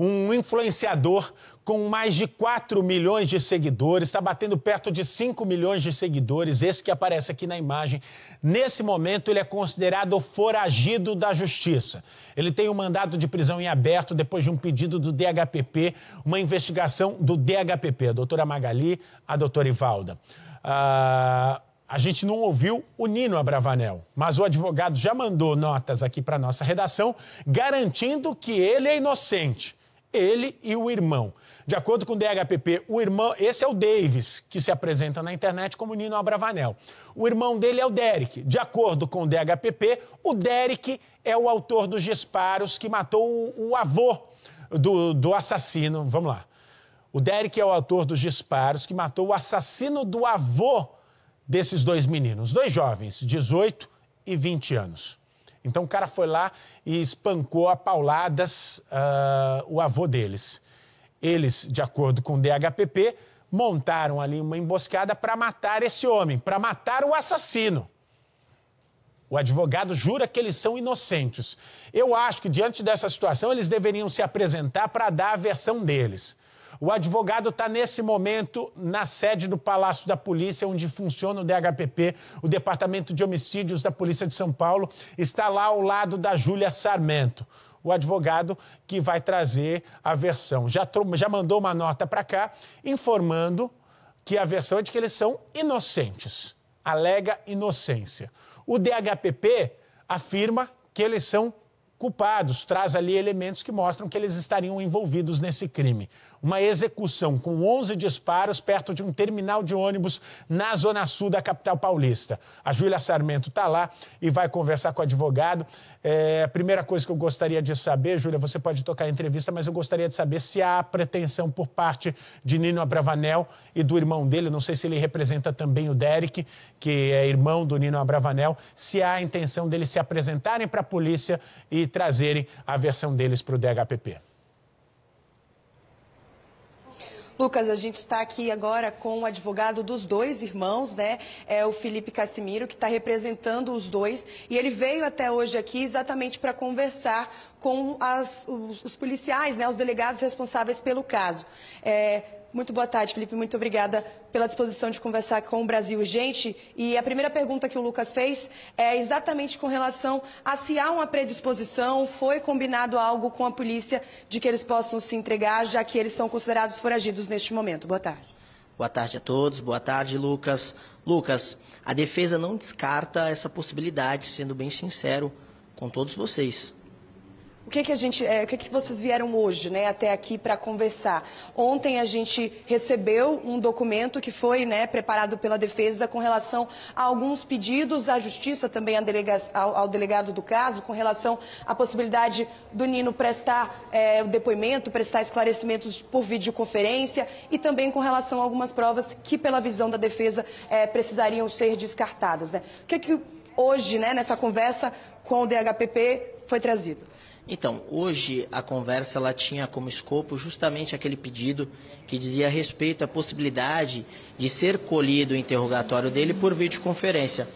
um influenciador com mais de 4 milhões de seguidores, está batendo perto de 5 milhões de seguidores, esse que aparece aqui na imagem. Nesse momento, ele é considerado foragido da justiça. Ele tem um mandado de prisão em aberto depois de um pedido do DHPP, uma investigação do DHPP, a doutora Magali, a doutora Ivalda. Ah, a gente não ouviu o Nino Abravanel, mas o advogado já mandou notas aqui para nossa redação garantindo que ele é inocente ele e o irmão. De acordo com o DHPP, o irmão, esse é o Davis, que se apresenta na internet como Nino Abravanel. O irmão dele é o Derek. De acordo com o DHPP, o Derek é o autor dos disparos que matou o, o avô do, do assassino. Vamos lá. O Derek é o autor dos disparos que matou o assassino do avô desses dois meninos, dois jovens, 18 e 20 anos. Então o cara foi lá e espancou a pauladas uh, o avô deles. Eles, de acordo com o DHPP, montaram ali uma emboscada para matar esse homem, para matar o assassino. O advogado jura que eles são inocentes. Eu acho que, diante dessa situação, eles deveriam se apresentar para dar a versão deles. O advogado está, nesse momento, na sede do Palácio da Polícia, onde funciona o DHPP, o Departamento de Homicídios da Polícia de São Paulo. Está lá ao lado da Júlia Sarmento o advogado que vai trazer a versão. Já, já mandou uma nota para cá informando que a versão é de que eles são inocentes, alega inocência. O DHPP afirma que eles são culpados, traz ali elementos que mostram que eles estariam envolvidos nesse crime. Uma execução com 11 disparos perto de um terminal de ônibus na zona sul da capital paulista. A Júlia Sarmento está lá e vai conversar com o advogado. É, a primeira coisa que eu gostaria de saber, Júlia, você pode tocar a entrevista, mas eu gostaria de saber se há pretensão por parte de Nino Abravanel e do irmão dele, não sei se ele representa também o Derek, que é irmão do Nino Abravanel, se há a intenção deles se apresentarem para a polícia e trazerem a versão deles para o DHPP. Lucas, a gente está aqui agora com o advogado dos dois irmãos, né? É o Felipe Cassimiro, que está representando os dois. E ele veio até hoje aqui exatamente para conversar com as, os, os, policiais, né? Os delegados responsáveis pelo caso. É, muito boa tarde, Felipe. Muito obrigada pela disposição de conversar com o Brasil Gente. E a primeira pergunta que o Lucas fez é exatamente com relação a se há uma predisposição, foi combinado algo com a polícia de que eles possam se entregar, já que eles são considerados foragidos neste momento. Boa tarde. Boa tarde a todos. Boa tarde, Lucas. Lucas, a defesa não descarta essa possibilidade, sendo bem sincero com todos vocês o que, que a gente, é, o que, que vocês vieram hoje, né, até aqui para conversar? Ontem a gente recebeu um documento que foi, né, preparado pela defesa com relação a alguns pedidos à justiça também ao, ao delegado do caso, com relação à possibilidade do Nino prestar é, o depoimento, prestar esclarecimentos por videoconferência e também com relação a algumas provas que, pela visão da defesa, é, precisariam ser descartadas, né? O que que hoje, né, nessa conversa com o DHPP, foi trazido? Então, hoje a conversa ela tinha como escopo justamente aquele pedido que dizia respeito à possibilidade de ser colhido o interrogatório dele por videoconferência.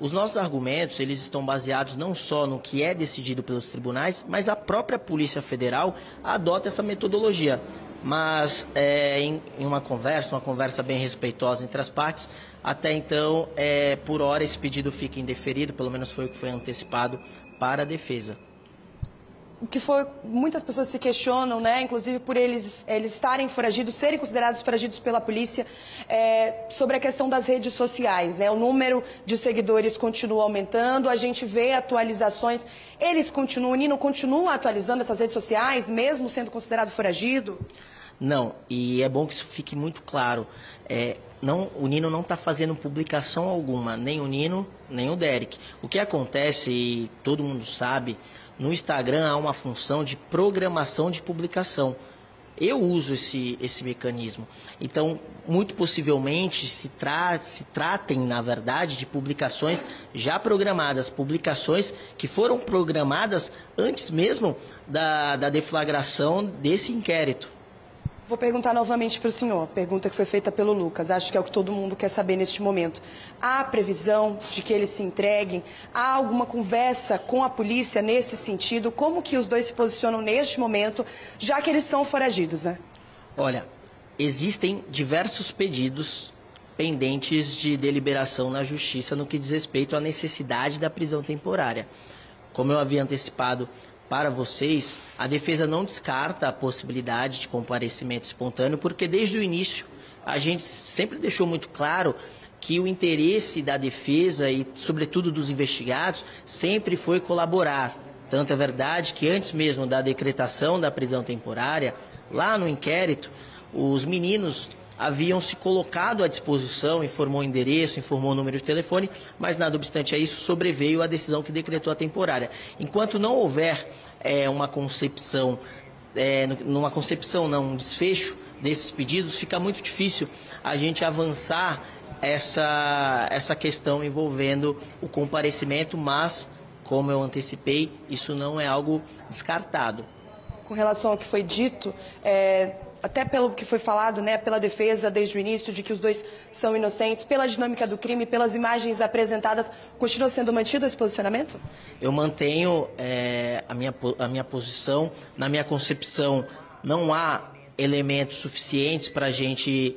Os nossos argumentos, eles estão baseados não só no que é decidido pelos tribunais, mas a própria Polícia Federal adota essa metodologia. Mas é, em, em, uma conversa, uma conversa bem respeitosa entre as partes, até então, é, por hora, esse pedido fica indeferido, pelo menos foi o que foi antecipado para a defesa que foi muitas pessoas se questionam, né? Inclusive por eles eles estarem foragidos, serem considerados foragidos pela polícia, é, sobre a questão das redes sociais, né? O número de seguidores continua aumentando, a gente vê atualizações. Eles continuam, Nino continua atualizando essas redes sociais, mesmo sendo considerado foragido? Não, e é bom que isso fique muito claro. É, não, o Nino não está fazendo publicação alguma, nem o Nino, nem o Derek. O que acontece, e todo mundo sabe, no Instagram há uma função de programação de publicação. Eu uso esse, esse mecanismo. Então, muito possivelmente, se, tra se tratem, na verdade, de publicações já programadas, publicações que foram programadas antes mesmo da, da deflagração desse inquérito. Vou perguntar novamente para o senhor, pergunta que foi feita pelo Lucas, acho que é o que todo mundo quer saber neste momento. Há previsão de que eles se entreguem? Há alguma conversa com a polícia nesse sentido? Como que os dois se posicionam neste momento, já que eles são foragidos, né? Olha, existem diversos pedidos pendentes de deliberação na justiça no que diz respeito à necessidade da prisão temporária. Como eu havia antecipado para vocês, a defesa não descarta a possibilidade de comparecimento espontâneo, porque desde o início a gente sempre deixou muito claro que o interesse da defesa e, sobretudo, dos investigados sempre foi colaborar. Tanto é verdade que antes mesmo da decretação da prisão temporária, lá no inquérito, os meninos haviam se colocado à disposição, informou o endereço, informou o número de telefone, mas nada obstante a isso, sobreveio a decisão que decretou a temporária. Enquanto não houver é, uma concepção, é, numa concepção não, um desfecho desses pedidos, fica muito difícil a gente avançar essa, essa questão envolvendo o comparecimento, mas, como eu antecipei, isso não é algo descartado. Com relação ao que foi dito, é até pelo que foi falado, né, pela defesa desde o início de que os dois são inocentes, pela dinâmica do crime, pelas imagens apresentadas, continua sendo mantido esse posicionamento? Eu mantenho é, a, minha, a minha posição. Na minha concepção, não há elementos suficientes para a gente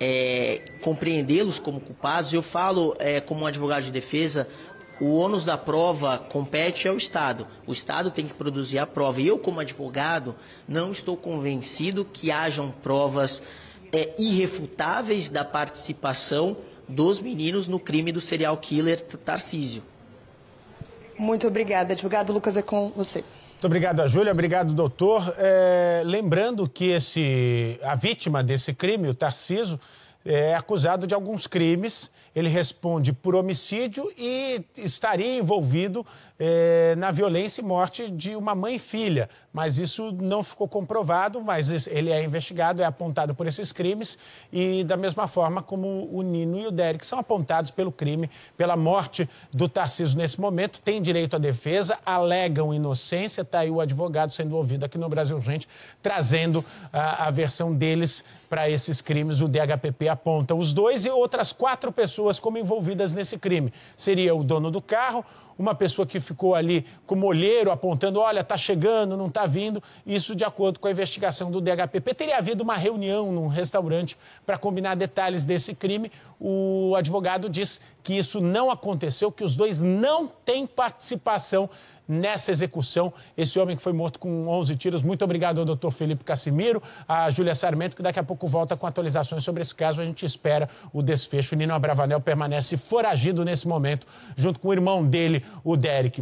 é, compreendê-los como culpados. Eu falo, é, como um advogado de defesa, o ônus da prova compete ao Estado. O Estado tem que produzir a prova. E eu, como advogado, não estou convencido que hajam provas é, irrefutáveis da participação dos meninos no crime do serial killer Tarcísio. Muito obrigada, advogado. Lucas, é com você. Muito obrigado, Júlia. Obrigado, doutor. É, lembrando que esse, a vítima desse crime, o Tarcísio, é acusado de alguns crimes, ele responde por homicídio e estaria envolvido é, na violência e morte de uma mãe e filha. Mas isso não ficou comprovado, mas ele é investigado, é apontado por esses crimes e da mesma forma como o Nino e o Derek são apontados pelo crime, pela morte do Tarciso nesse momento, tem direito à defesa, alegam inocência, está aí o advogado sendo ouvido aqui no Brasil Gente, trazendo a, a versão deles para esses crimes, o DHPP aponta os dois e outras quatro pessoas como envolvidas nesse crime. Seria o dono do carro, uma pessoa que ficou ali o molheiro apontando, olha, tá chegando, não tá vindo. Isso de acordo com a investigação do DHPP. Teria havido uma reunião num restaurante para combinar detalhes desse crime. O advogado diz que isso não aconteceu, que os dois não têm participação nessa execução. Esse homem que foi morto com 11 tiros. Muito obrigado ao doutor Felipe Cassimiro, a Júlia Sarmento, que daqui a pouco volta com atualizações sobre esse caso. A gente espera o desfecho. Nino Abravanel permanece foragido nesse momento, junto com o irmão dele, o Derek.